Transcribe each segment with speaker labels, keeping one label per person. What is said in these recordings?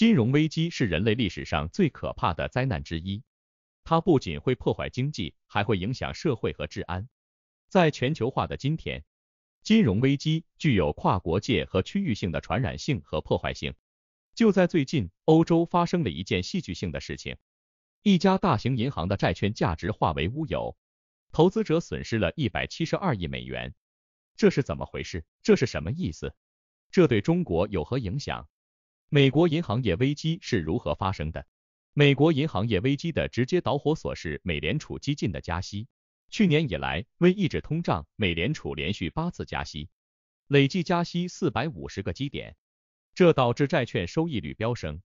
Speaker 1: 金融危机是人类历史上最可怕的灾难之一，它不仅会破坏经济，还会影响社会和治安。在全球化的今天，金融危机具有跨国界和区域性的传染性和破坏性。就在最近，欧洲发生了一件戏剧性的事情：一家大型银行的债券价值化为乌有，投资者损失了一百七十二亿美元。这是怎么回事？这是什么意思？这对中国有何影响？美国银行业危机是如何发生的？美国银行业危机的直接导火索是美联储激进的加息。去年以来，为抑制通胀，美联储连续八次加息，累计加息四百五十个基点，这导致债券收益率飙升，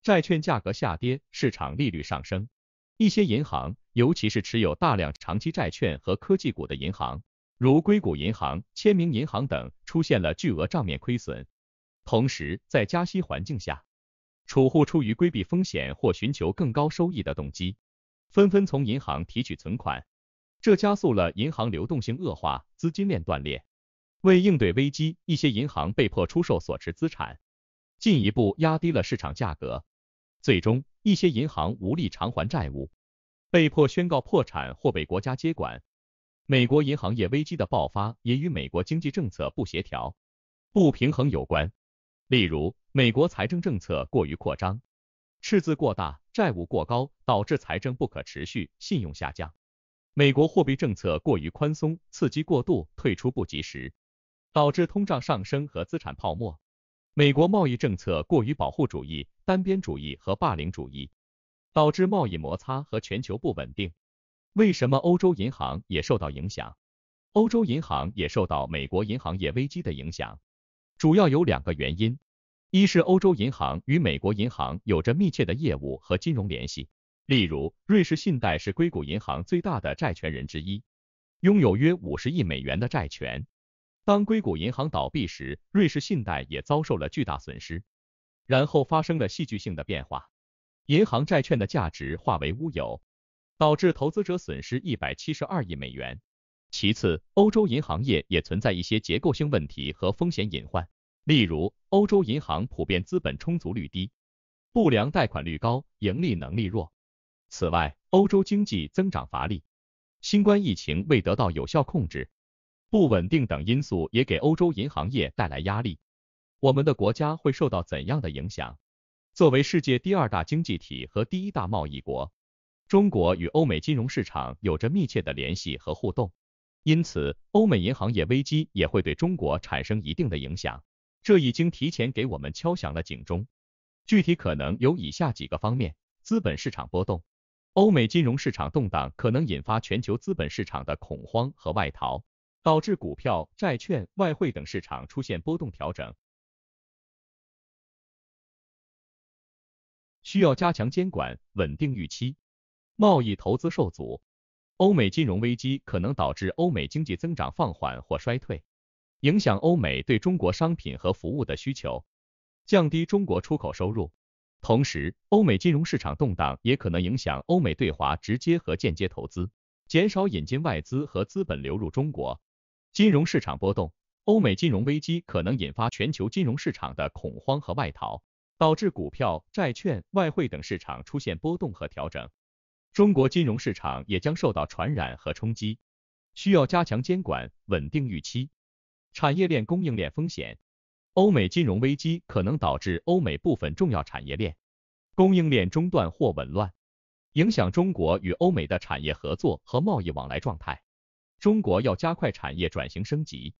Speaker 1: 债券价格下跌，市场利率上升。一些银行，尤其是持有大量长期债券和科技股的银行，如硅谷银行、签名银行等，出现了巨额账面亏损。同时，在加息环境下，储户出于规避风险或寻求更高收益的动机，纷纷从银行提取存款，这加速了银行流动性恶化、资金链断裂。为应对危机，一些银行被迫出售所持资产，进一步压低了市场价格。最终，一些银行无力偿还债务，被迫宣告破产或被国家接管。美国银行业危机的爆发也与美国经济政策不协调、不平衡有关。例如，美国财政政策过于扩张，赤字过大，债务过高，导致财政不可持续，信用下降。美国货币政策过于宽松，刺激过度，退出不及时，导致通胀上升和资产泡沫。美国贸易政策过于保护主义、单边主义和霸凌主义，导致贸易摩擦和全球不稳定。为什么欧洲银行也受到影响？欧洲银行也受到美国银行业危机的影响。主要有两个原因，一是欧洲银行与美国银行有着密切的业务和金融联系，例如瑞士信贷是硅谷银行最大的债权人之一，拥有约五十亿美元的债权。当硅谷银行倒闭时，瑞士信贷也遭受了巨大损失，然后发生了戏剧性的变化，银行债券的价值化为乌有，导致投资者损失一百七十二亿美元。其次，欧洲银行业也存在一些结构性问题和风险隐患，例如，欧洲银行普遍资本充足率低，不良贷款率高，盈利能力弱。此外，欧洲经济增长乏力，新冠疫情未得到有效控制，不稳定等因素也给欧洲银行业带来压力。我们的国家会受到怎样的影响？作为世界第二大经济体和第一大贸易国，中国与欧美金融市场有着密切的联系和互动。因此，欧美银行业危机也会对中国产生一定的影响，这已经提前给我们敲响了警钟。具体可能有以下几个方面：资本市场波动，欧美金融市场动荡可能引发全球资本市场的恐慌和外逃，导致股票、债券、外汇等市场出现波动调整；需要加强监管，稳定预期；贸易投资受阻。欧美金融危机可能导致欧美经济增长放缓或衰退，影响欧美对中国商品和服务的需求，降低中国出口收入。同时，欧美金融市场动荡也可能影响欧美对华直接和间接投资，减少引进外资和资本流入中国。金融市场波动，欧美金融危机可能引发全球金融市场的恐慌和外逃，导致股票、债券、外汇等市场出现波动和调整。中国金融市场也将受到传染和冲击，需要加强监管、稳定预期、产业链供应链风险。欧美金融危机可能导致欧美部分重要产业链、供应链中断或紊乱，影响中国与欧美的产业合作和贸易往来状态。中国要加快产业转型升级，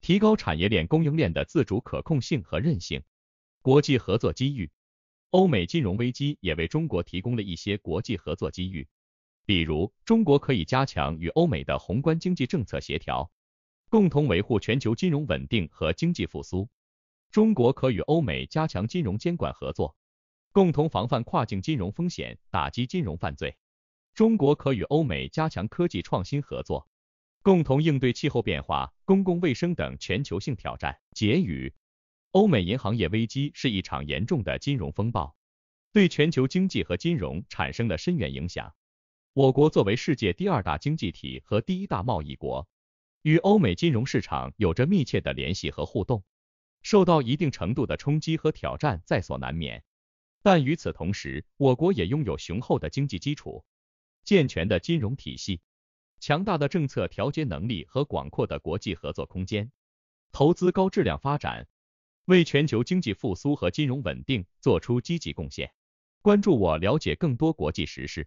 Speaker 1: 提高产业链供应链的自主可控性和韧性。国际合作机遇。欧美金融危机也为中国提供了一些国际合作机遇，比如中国可以加强与欧美的宏观经济政策协调，共同维护全球金融稳定和经济复苏；中国可与欧美加强金融监管合作，共同防范跨境金融风险、打击金融犯罪；中国可与欧美加强科技创新合作，共同应对气候变化、公共卫生等全球性挑战。结语。欧美银行业危机是一场严重的金融风暴，对全球经济和金融产生了深远影响。我国作为世界第二大经济体和第一大贸易国，与欧美金融市场有着密切的联系和互动，受到一定程度的冲击和挑战在所难免。但与此同时，我国也拥有雄厚的经济基础、健全的金融体系、强大的政策调节能力和广阔的国际合作空间，投资高质量发展。为全球经济复苏和金融稳定做出积极贡献。关注我，了解更多国际时事。